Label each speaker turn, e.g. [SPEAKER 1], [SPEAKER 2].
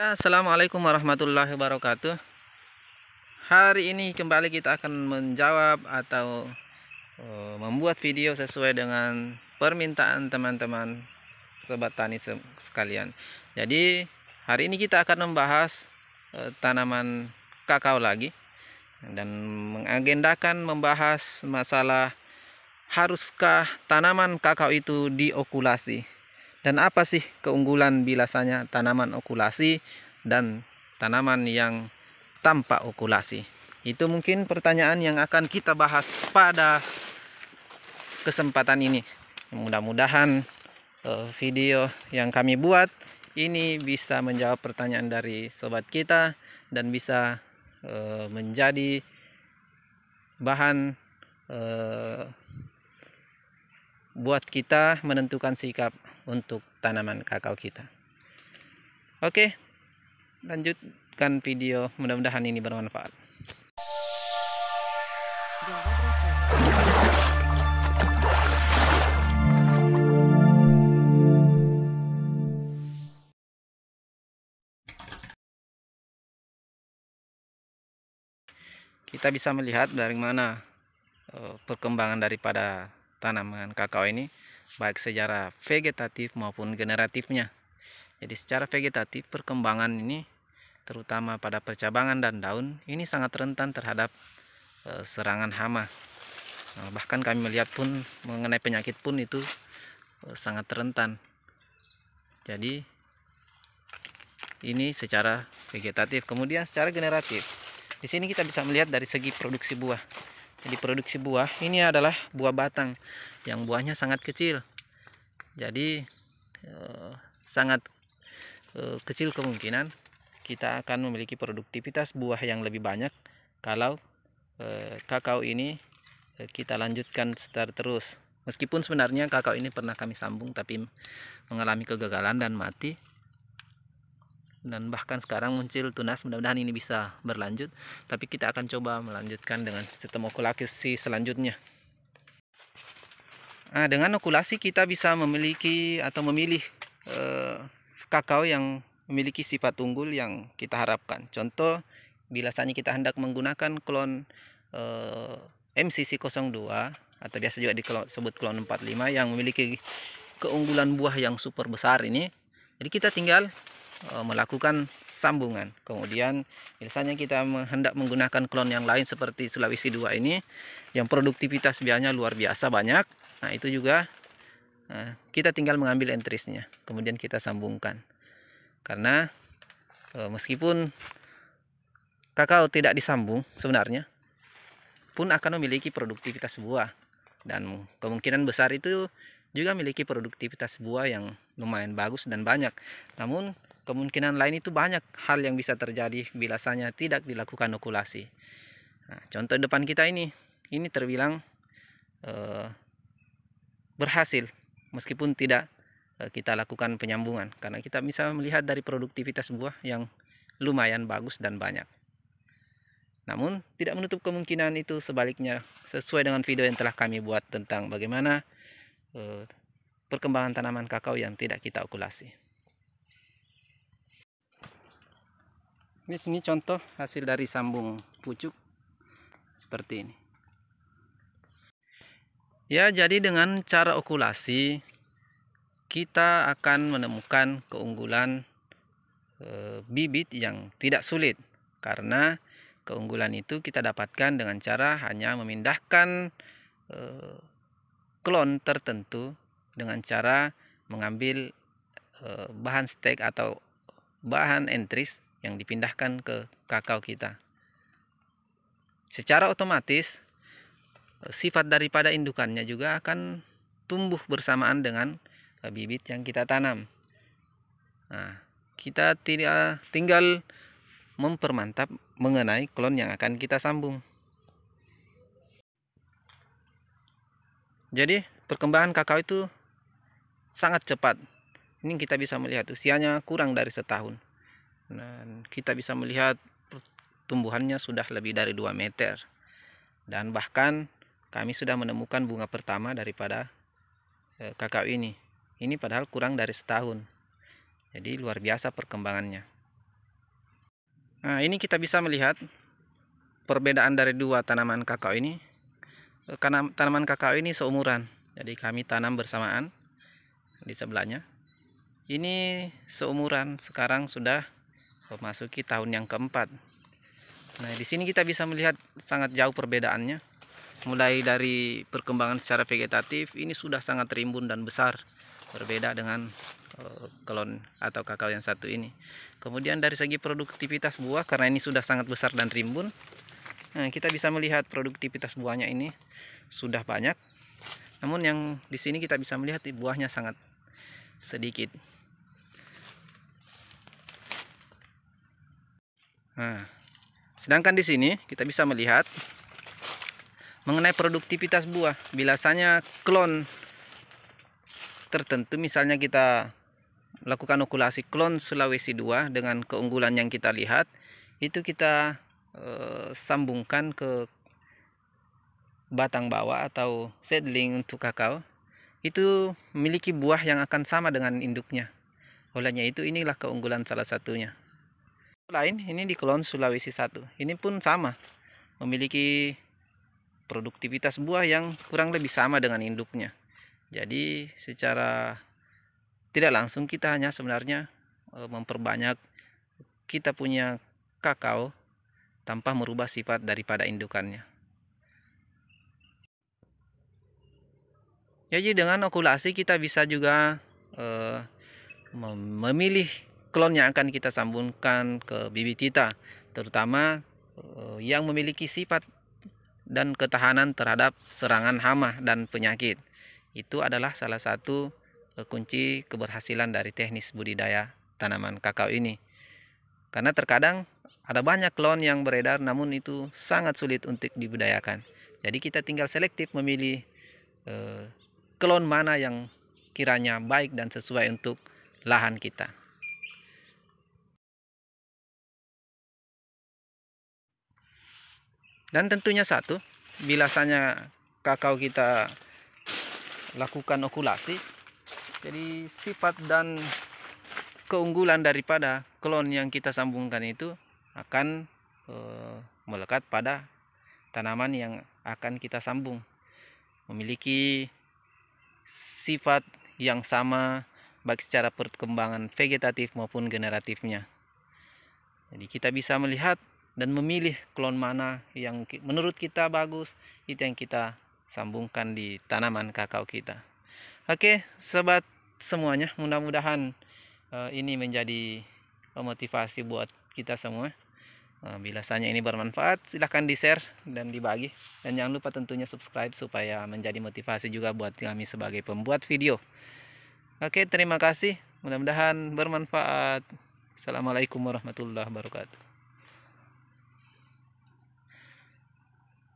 [SPEAKER 1] Assalamualaikum warahmatullahi wabarakatuh Hari ini kembali kita akan menjawab atau eh, membuat video sesuai dengan permintaan teman-teman sobat tani sekalian Jadi hari ini kita akan membahas eh, tanaman kakao lagi Dan mengagendakan membahas masalah haruskah tanaman kakao itu diokulasi dan apa sih keunggulan bilasanya tanaman okulasi dan tanaman yang tanpa okulasi? Itu mungkin pertanyaan yang akan kita bahas pada kesempatan ini. Mudah-mudahan eh, video yang kami buat ini bisa menjawab pertanyaan dari sobat kita dan bisa eh, menjadi bahan eh, buat kita menentukan sikap untuk tanaman kakao kita. Oke, lanjutkan video. Mudah-mudahan ini bermanfaat. Kita bisa melihat dari mana eh, perkembangan daripada tanaman kakao ini baik secara vegetatif maupun generatifnya. Jadi secara vegetatif perkembangan ini terutama pada percabangan dan daun ini sangat rentan terhadap e, serangan hama. Nah, bahkan kami melihat pun mengenai penyakit pun itu e, sangat rentan. Jadi ini secara vegetatif. Kemudian secara generatif. Di sini kita bisa melihat dari segi produksi buah jadi produksi buah ini adalah buah batang yang buahnya sangat kecil jadi eh, sangat eh, kecil kemungkinan kita akan memiliki produktivitas buah yang lebih banyak kalau eh, kakao ini eh, kita lanjutkan secara terus meskipun sebenarnya kakao ini pernah kami sambung tapi mengalami kegagalan dan mati dan bahkan sekarang muncul tunas mudah-mudahan ini bisa berlanjut tapi kita akan coba melanjutkan dengan sistem okulasi selanjutnya nah, dengan okulasi kita bisa memiliki atau memilih eh, kakao yang memiliki sifat unggul yang kita harapkan contoh bila saatnya kita hendak menggunakan klon eh, MCC02 atau biasa juga disebut klon 45 yang memiliki keunggulan buah yang super besar ini jadi kita tinggal Eh, melakukan sambungan. Kemudian misalnya kita hendak menggunakan klon yang lain seperti Sulawesi 2 ini yang produktivitas biayanya luar biasa banyak. Nah, itu juga eh, kita tinggal mengambil entrisnya, kemudian kita sambungkan. Karena eh, meskipun kakao tidak disambung sebenarnya pun akan memiliki produktivitas buah dan kemungkinan besar itu juga memiliki produktivitas buah yang lumayan bagus dan banyak. Namun Kemungkinan lain itu banyak hal yang bisa terjadi bila saja tidak dilakukan okulasi. Nah, contoh depan kita ini, ini terbilang eh, berhasil meskipun tidak eh, kita lakukan penyambungan karena kita bisa melihat dari produktivitas buah yang lumayan bagus dan banyak. Namun tidak menutup kemungkinan itu sebaliknya sesuai dengan video yang telah kami buat tentang bagaimana eh, perkembangan tanaman kakao yang tidak kita okulasi. ini sini contoh hasil dari sambung pucuk seperti ini ya jadi dengan cara okulasi kita akan menemukan keunggulan e, bibit yang tidak sulit karena keunggulan itu kita dapatkan dengan cara hanya memindahkan e, klon tertentu dengan cara mengambil e, bahan stek atau bahan entris yang dipindahkan ke kakao kita. Secara otomatis eh, sifat daripada indukannya juga akan tumbuh bersamaan dengan eh, bibit yang kita tanam. Nah, kita tidak tinggal mempermantap mengenai klon yang akan kita sambung. Jadi, perkembangan kakao itu sangat cepat. Ini kita bisa melihat usianya kurang dari setahun dan kita bisa melihat pertumbuhannya sudah lebih dari 2 meter dan bahkan kami sudah menemukan bunga pertama daripada eh, kakao ini ini padahal kurang dari setahun jadi luar biasa perkembangannya nah ini kita bisa melihat perbedaan dari dua tanaman kakao ini eh, karena tanaman kakao ini seumuran jadi kami tanam bersamaan di sebelahnya ini seumuran sekarang sudah memasuki tahun yang keempat. Nah, di sini kita bisa melihat sangat jauh perbedaannya. Mulai dari perkembangan secara vegetatif, ini sudah sangat rimbun dan besar, berbeda dengan eh, kelon atau kakao yang satu ini. Kemudian dari segi produktivitas buah, karena ini sudah sangat besar dan rimbun, nah, kita bisa melihat produktivitas buahnya ini sudah banyak. Namun yang di sini kita bisa melihat buahnya sangat sedikit. Nah, sedangkan di sini kita bisa melihat mengenai produktivitas buah. Biasanya klon tertentu misalnya kita lakukan okulasi klon Sulawesi 2 dengan keunggulan yang kita lihat itu kita e, sambungkan ke batang bawah atau seedling untuk kakao itu memiliki buah yang akan sama dengan induknya olehnya itu inilah keunggulan salah satunya lain ini di Kelon Sulawesi 1 ini pun sama memiliki produktivitas buah yang kurang lebih sama dengan induknya jadi secara tidak langsung kita hanya sebenarnya eh, memperbanyak kita punya kakao tanpa merubah sifat daripada indukannya jadi dengan okulasi kita bisa juga eh, memilih klon yang akan kita sambungkan ke bibit kita terutama eh, yang memiliki sifat dan ketahanan terhadap serangan hama dan penyakit itu adalah salah satu eh, kunci keberhasilan dari teknis budidaya tanaman kakao ini karena terkadang ada banyak klon yang beredar namun itu sangat sulit untuk dibudayakan jadi kita tinggal selektif memilih klon eh, mana yang kiranya baik dan sesuai untuk lahan kita dan tentunya satu bilasannya kakao kita lakukan okulasi jadi sifat dan keunggulan daripada klon yang kita sambungkan itu akan e, melekat pada tanaman yang akan kita sambung memiliki sifat yang sama baik secara perkembangan vegetatif maupun generatifnya jadi kita bisa melihat dan memilih klon mana yang menurut kita bagus itu yang kita sambungkan di tanaman kakao kita. Oke, sobat semuanya, mudah-mudahan uh, ini menjadi motivasi buat kita semua. Eh, bila saja ini bermanfaat, silahkan di-share dan dibagi. Dan jangan lupa tentunya subscribe supaya menjadi motivasi juga buat kami sebagai pembuat video. Oke, terima kasih. Mudah-mudahan bermanfaat. Assalamualaikum warahmatullahi wabarakatuh.